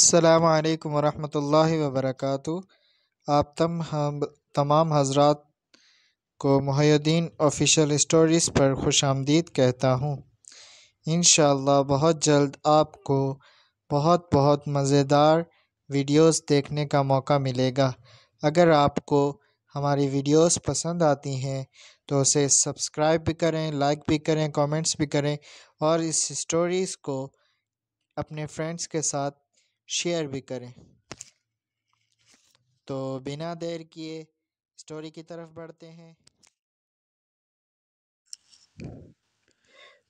अल्लाम वरहमल वबरक आप तम हम तमाम हजरात को मुहैद्दीन ऑफिशियल स्टोरीज़ पर खुश आमदीद कहता हूँ इन बहुत जल्द आपको बहुत बहुत मज़ेदार वीडियोस देखने का मौका मिलेगा अगर आपको हमारी वीडियोस पसंद आती हैं तो उसे सब्सक्राइब भी करें लाइक भी करें कमेंट्स भी करें और इस स्टोरीज़ को अपने फ्रेंड्स के साथ शेयर भी करें तो बिना देर किए स्टोरी की तरफ बढ़ते हैं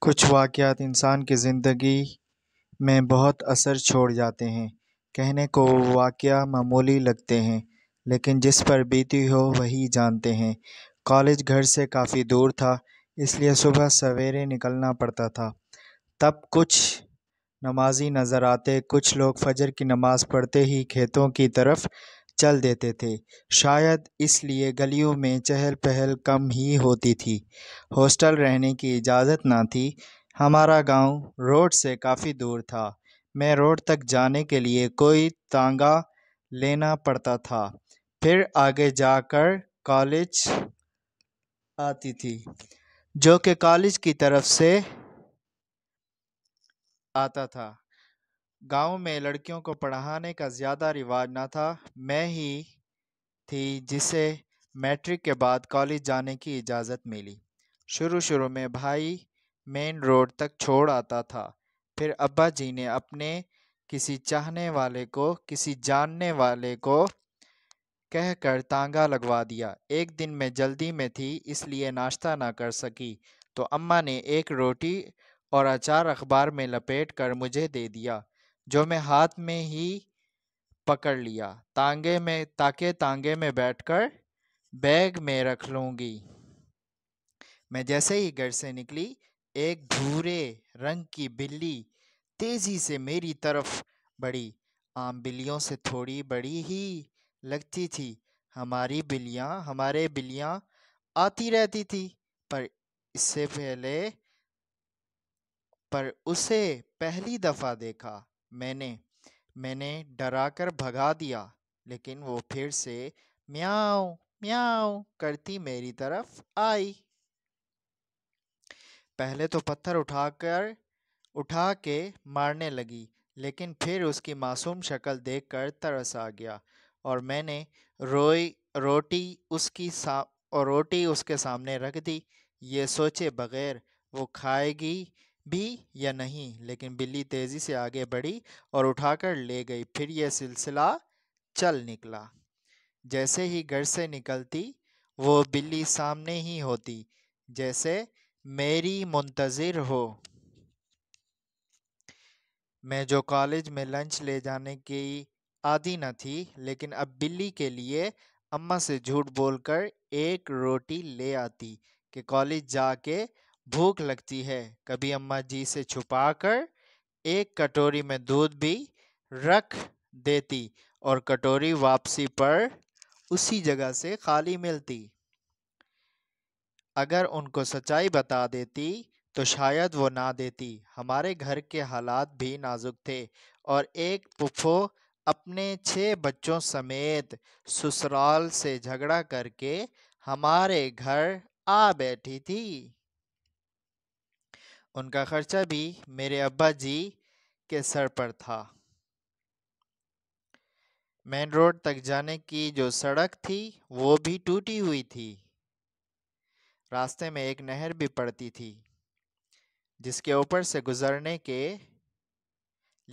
कुछ वाक़ात इंसान की ज़िंदगी में बहुत असर छोड़ जाते हैं कहने को वाक़ मामूली लगते हैं लेकिन जिस पर बीती हो वही जानते हैं कॉलेज घर से काफ़ी दूर था इसलिए सुबह सवेरे निकलना पड़ता था तब कुछ नमाज़ी नज़र आते कुछ लोग फजर की नमाज़ पढ़ते ही खेतों की तरफ चल देते थे शायद इसलिए गलियों में चहल पहल कम ही होती थी हॉस्टल रहने की इजाज़त ना थी हमारा गांव रोड से काफ़ी दूर था मैं रोड तक जाने के लिए कोई तांगा लेना पड़ता था फिर आगे जाकर कॉलेज आती थी जो कि कॉलेज की तरफ से आता था गांव में लड़कियों को पढ़ाने का ज़्यादा रिवाज ना था मैं ही थी जिसे मैट्रिक के बाद कॉलेज जाने की इजाज़त मिली शुरू शुरू में भाई मेन रोड तक छोड़ आता था फिर अब्बा जी ने अपने किसी चाहने वाले को किसी जानने वाले को कहकर तांगा लगवा दिया एक दिन मैं जल्दी में थी इसलिए नाश्ता ना कर सकी तो अम्मा ने एक रोटी और अचार अखबार में लपेट कर मुझे दे दिया जो मैं हाथ में ही पकड़ लिया तांगे में ताके तांगे में बैठकर बैग में रख लूँगी मैं जैसे ही घर से निकली एक भूरे रंग की बिल्ली तेज़ी से मेरी तरफ बढ़ी आम बिल्लियों से थोड़ी बड़ी ही लगती थी हमारी बिल्लियाँ हमारे बिल्लियाँ आती रहती थी पर इससे पहले पर उसे पहली दफ़ा देखा मैंने मैंने डरा कर भगा दिया लेकिन वो फिर से म्याओ म्याओ करती मेरी तरफ आई पहले तो पत्थर उठाकर उठा के मारने लगी लेकिन फिर उसकी मासूम शक्ल देखकर तरस आ गया और मैंने रोई रोटी उसकी सा और रोटी उसके सामने रख दी ये सोचे बगैर वो खाएगी भी या नहीं लेकिन बिल्ली तेज़ी से आगे बढ़ी और उठाकर ले गई फिर यह सिलसिला चल निकला जैसे ही घर से निकलती वो बिल्ली सामने ही होती जैसे मेरी मुंतज़िर हो मैं जो कॉलेज में लंच ले जाने की आदि न थी लेकिन अब बिल्ली के लिए अम्मा से झूठ बोलकर एक रोटी ले आती कि कॉलेज जाके भूख लगती है कभी अम्मा जी से छुपाकर एक कटोरी में दूध भी रख देती और कटोरी वापसी पर उसी जगह से खाली मिलती अगर उनको सच्चाई बता देती तो शायद वो ना देती हमारे घर के हालात भी नाजुक थे और एक पुफो अपने छः बच्चों समेत ससुराल से झगड़ा करके हमारे घर आ बैठी थी उनका खर्चा भी मेरे अब्बा जी के सर पर था मेन रोड तक जाने की जो सड़क थी वो भी टूटी हुई थी रास्ते में एक नहर भी पड़ती थी जिसके ऊपर से गुजरने के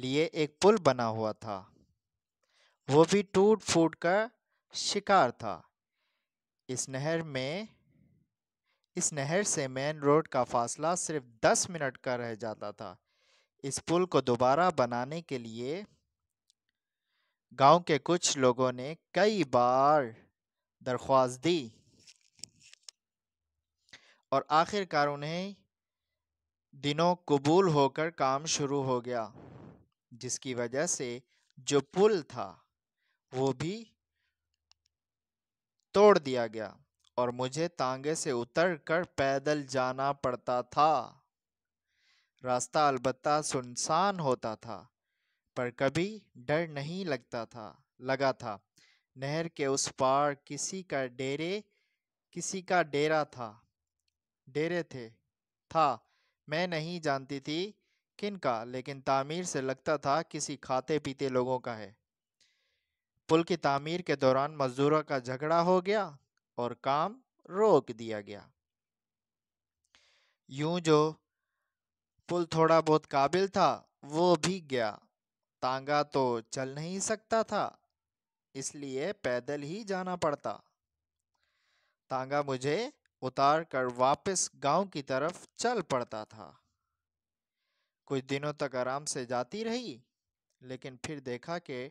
लिए एक पुल बना हुआ था वो भी टूट फूट का शिकार था इस नहर में इस नहर से मेन रोड का फासला सिर्फ दस मिनट का रह जाता था इस पुल को दोबारा बनाने के लिए गांव के कुछ लोगों ने कई बार दरख्वास्त दी और आखिरकार उन्हें दिनों कबूल होकर काम शुरू हो गया जिसकी वजह से जो पुल था वो भी तोड़ दिया गया और मुझे तांगे से उतर कर पैदल जाना पड़ता था रास्ता अलबत्ता सुनसान होता था पर कभी डर नहीं लगता था लगा था नहर के उस पार किसी का डेरे किसी का डेरा था डेरे थे था मैं नहीं जानती थी किन का लेकिन तामीर से लगता था किसी खाते पीते लोगों का है पुल की तामीर के दौरान मज़दूरों का झगड़ा हो गया और काम रोक दिया गया यूं जो पुल थोड़ा बहुत काबिल था वो भीग गया तांगा तो चल नहीं सकता था इसलिए पैदल ही जाना पड़ता तांगा मुझे उतार कर वापस गांव की तरफ चल पड़ता था कुछ दिनों तक आराम से जाती रही लेकिन फिर देखा कि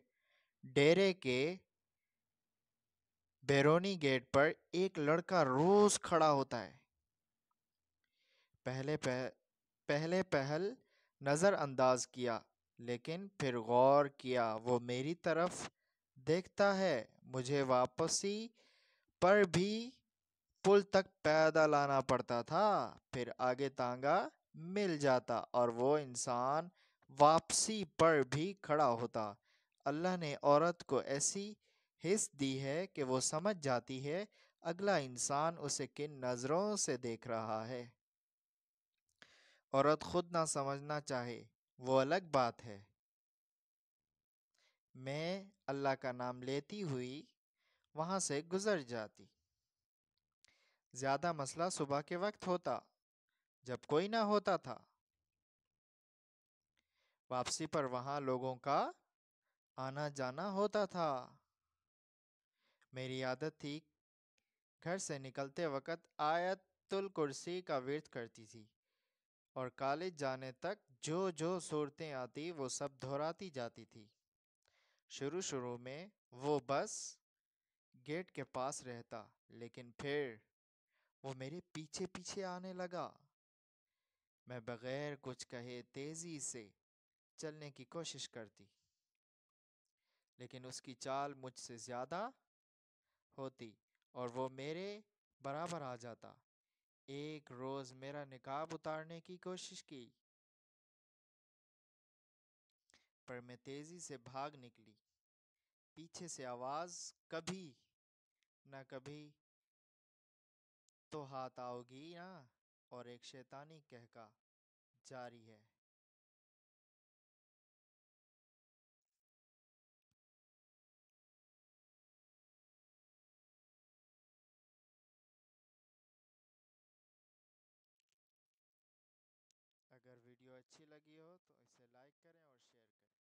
डेरे के बेरोनी गेट पर एक लड़का रोज खड़ा होता है पहले पह, पहले पहल नज़रअंदाज किया लेकिन फिर गौर किया वो मेरी तरफ देखता है मुझे वापसी पर भी पुल तक पैदल आना पड़ता था फिर आगे तांगा मिल जाता और वो इंसान वापसी पर भी खड़ा होता अल्लाह ने औरत को ऐसी हिस दी है कि वो समझ जाती है अगला इंसान उसे किन नज़रों से देख रहा है औरत खुद ना समझना चाहे वो अलग बात है मैं अल्लाह का नाम लेती हुई वहाँ से गुज़र जाती ज़्यादा मसला सुबह के वक्त होता जब कोई ना होता था वापसी पर वहाँ लोगों का आना जाना होता था मेरी आदत थी घर से निकलते वक्त आयतुल कुर्सी का वर्त करती थी और कॉलेज जाने तक जो जो सूरतें आती वो सब दोहराती जाती थी शुरू शुरू में वो बस गेट के पास रहता लेकिन फिर वो मेरे पीछे पीछे आने लगा मैं बगैर कुछ कहे तेज़ी से चलने की कोशिश करती लेकिन उसकी चाल मुझसे ज़्यादा होती और वो मेरे बराबर आ जाता एक रोज़ मेरा निकाब उतारने की कोशिश की पर मैं तेज़ी से भाग निकली पीछे से आवाज़ कभी ना कभी तो हाथ आओगी ना और एक शैतानी कहका जारी है अच्छी लगी हो तो इसे लाइक करें और शेयर करें